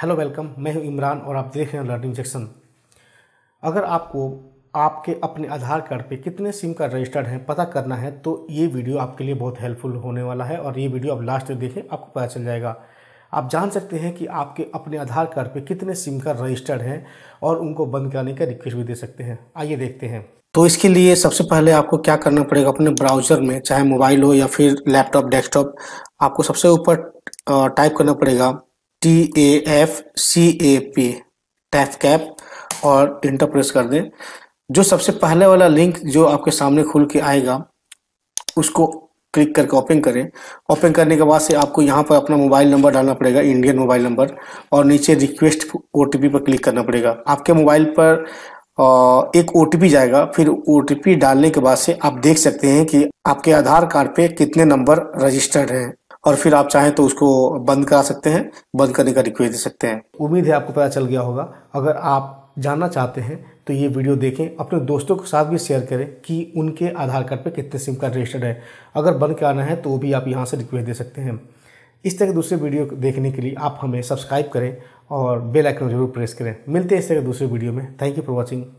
hello welcome मैं हूं इमरान और आप देख रहे हैं लर्निंग सेक्शन अगर आपको आपके अपने आधार कार्ड पे कितने सिम कार्ड रजिस्टर्ड हैं पता करना है तो ये वीडियो आपके लिए बहुत हेल्पफुल होने वाला है और ये वीडियो आप लास्ट तक देखें आपको पता चल जाएगा आप जान सकते हैं कि आपके अपने आधार कार्ड पर कितने सिम कार्ड रजिस्टर्ड हैं और उनको बंद करने का रिक्वेस्ट भी दे सकते हैं आइए देखते हैं तो इसके लिए सबसे पहले आपको क्या करना पड़ेगा अपने ब्राउज़र में चाहे मोबाइल हो या फिर लैपटॉप डेस्कटॉप आपको सबसे ऊपर टाइप करना पड़ेगा T A F C A P टैफ कैप और इंटर प्रेस कर दें जो सबसे पहले वाला लिंक जो आपके सामने खुल के आएगा उसको क्लिक करके ओपन करें ओपन करने के बाद से आपको यहाँ पर अपना मोबाइल नंबर डालना पड़ेगा इंडियन मोबाइल नंबर और नीचे रिक्वेस्ट ओ पर क्लिक करना पड़ेगा आपके मोबाइल पर एक ओ जाएगा फिर ओ डालने के बाद से आप देख सकते हैं कि आपके आधार कार्ड पे कितने नंबर रजिस्टर्ड हैं और फिर आप चाहें तो उसको बंद करा सकते हैं बंद करने का रिक्वेस्ट दे सकते हैं उम्मीद है आपको पता चल गया होगा अगर आप जानना चाहते हैं तो ये वीडियो देखें अपने दोस्तों के साथ भी शेयर करें कि उनके आधार कार्ड पर कितने सिम कार्ड रजिस्टर्ड है अगर बंद कराना है तो वो भी आप यहाँ से रिक्वेस्ट दे सकते हैं इस तरह के दूसरे वीडियो देखने के लिए आप हमें सब्सक्राइब करें और बेल आइकन जरूर प्रेस करें मिलते हैं इस तरह के दूसरे वीडियो में थैंक यू फॉर वॉचिंग